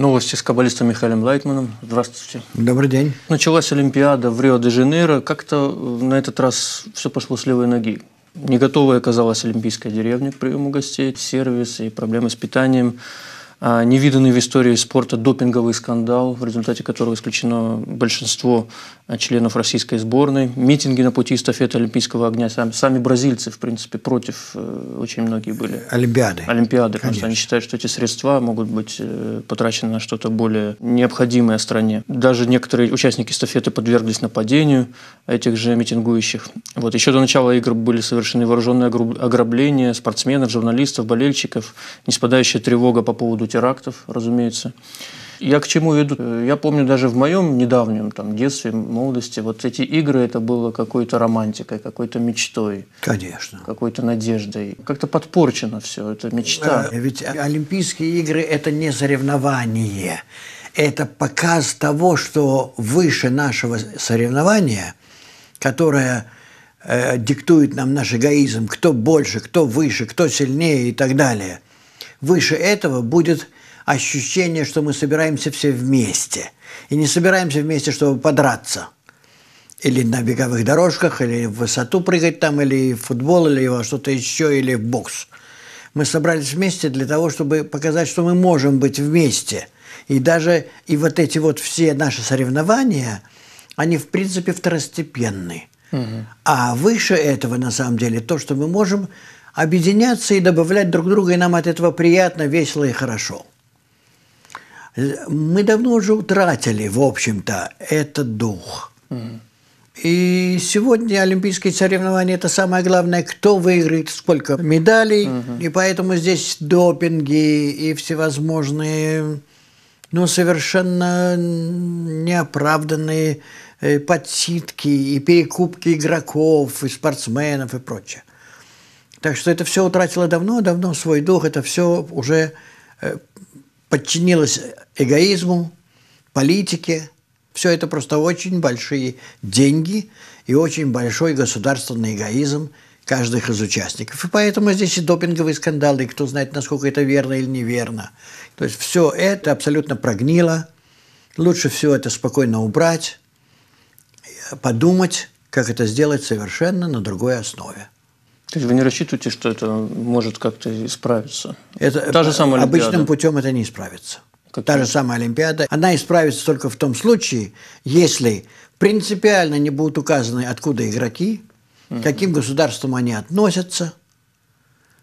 Новости с каббалистом Михаилом Лайтманом. Здравствуйте. Добрый день. Началась Олимпиада в Рио-де-Жанейро. Как-то э, на этот раз все пошло с левой ноги. Не готовая оказалась Олимпийская деревня к приему гостей, сервис и проблемы с питанием. А, невиданный в истории спорта допинговый скандал, в результате которого исключено большинство а, членов российской сборной, митинги на пути эстафеты Олимпийского огня, сами, сами бразильцы, в принципе, против э, очень многие были. Олимпиады. Олимпиады, Конечно. потому что они считают, что эти средства могут быть э, потрачены на что-то более необходимое стране. Даже некоторые участники эстафеты подверглись нападению этих же митингующих. Вот. Еще до начала игр были совершены вооруженные ограбления спортсменов, журналистов, болельщиков, неспадающая тревога по поводу терактов, разумеется. Я к чему веду? Э, я помню даже в моем недавнем там, детстве, молодости, вот эти игры, это было какой-то романтикой, какой-то мечтой. Конечно. Какой-то надеждой. Как-то подпорчено все, это мечта. Да, э, ведь Олимпийские игры – это не соревнование. Это показ того, что выше нашего соревнования, которое э, диктует нам наш эгоизм, кто больше, кто выше, кто сильнее и так далее – Выше этого будет ощущение, что мы собираемся все вместе. И не собираемся вместе, чтобы подраться. Или на беговых дорожках, или в высоту прыгать там, или в футбол, или во что-то еще, или в бокс. Мы собрались вместе для того, чтобы показать, что мы можем быть вместе. И даже и вот эти вот все наши соревнования, они в принципе второстепенны. Угу. А выше этого, на самом деле, то, что мы можем объединяться и добавлять друг друга, и нам от этого приятно, весело и хорошо. Мы давно уже утратили, в общем-то, этот дух. И сегодня олимпийские соревнования – это самое главное, кто выиграет сколько медалей. Uh-huh. И поэтому здесь допинги и всевозможные, ну, совершенно неоправданные э, подсидки и перекупки игроков, и спортсменов, и прочее. Так что это все утратило давно-давно свой дух, это все уже э, подчинилось эгоизму, политике. Все это просто очень большие деньги и очень большой государственный эгоизм каждых из участников. И поэтому здесь и допинговые скандалы, и кто знает, насколько это верно или неверно. То есть все это абсолютно прогнило. Лучше все это спокойно убрать, подумать, как это сделать совершенно на другой основе. То есть вы не рассчитываете, что это может как-то исправиться? Это Та же самая Олимпиада. Обычным путем это не исправится. Как Та же самая Олимпиада. Она исправится только в том случае, если принципиально не будут указаны, откуда игроки, mm-hmm. каким государством они относятся,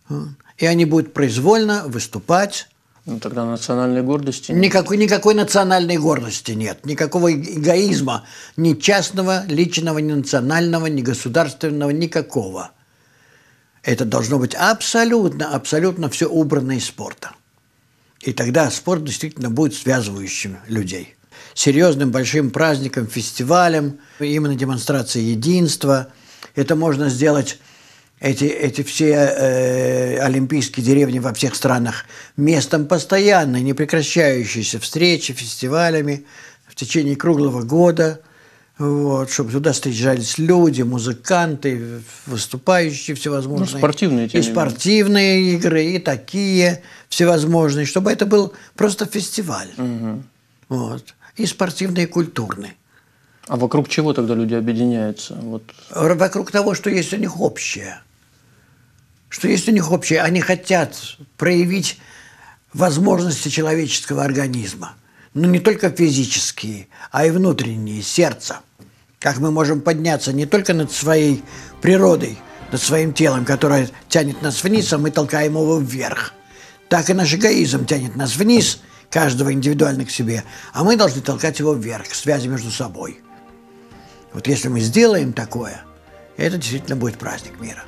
э, и они будут произвольно выступать. Ну, тогда национальной гордости нет. Никакой, никакой национальной гордости нет, никакого эгоизма, ни частного, личного, ни национального, ни государственного, никакого. Это должно быть абсолютно, абсолютно все убрано из спорта. И тогда спорт действительно будет связывающим людей. Серьезным большим праздником, фестивалем, именно демонстрацией единства. Это можно сделать эти, эти все э, олимпийские деревни во всех странах местом постоянной, непрекращающейся встречи, фестивалями в течение круглого года – вот, чтобы туда встречались люди, музыканты, выступающие всевозможные. Ну, спортивные И спортивные менее. игры, и такие всевозможные, чтобы это был просто фестиваль. Угу. Вот. И спортивный, и культурный. А вокруг чего тогда люди объединяются? Вот. Вокруг того, что есть у них общее. Что есть у них общее. Они хотят проявить возможности человеческого организма – но ну, не только физические, а и внутренние, сердца. Как мы можем подняться не только над своей природой, над своим телом, которое тянет нас вниз, а мы толкаем его вверх. Так и наш эгоизм тянет нас вниз, каждого индивидуально к себе, а мы должны толкать его вверх, в связи между собой. Вот если мы сделаем такое, это действительно будет праздник мира.